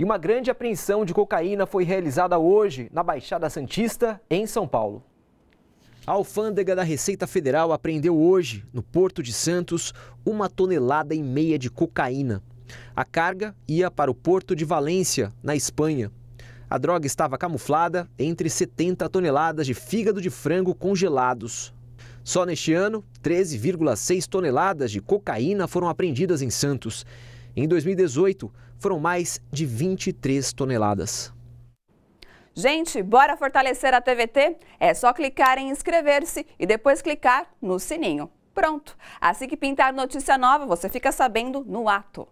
E uma grande apreensão de cocaína foi realizada hoje na Baixada Santista, em São Paulo. A alfândega da Receita Federal apreendeu hoje, no Porto de Santos, uma tonelada e meia de cocaína. A carga ia para o porto de Valência, na Espanha. A droga estava camuflada entre 70 toneladas de fígado de frango congelados. Só neste ano, 13,6 toneladas de cocaína foram apreendidas em Santos. Em 2018, foram mais de 23 toneladas. Gente, bora fortalecer a TVT? É só clicar em inscrever-se e depois clicar no sininho. Pronto! Assim que pintar notícia nova, você fica sabendo no ato.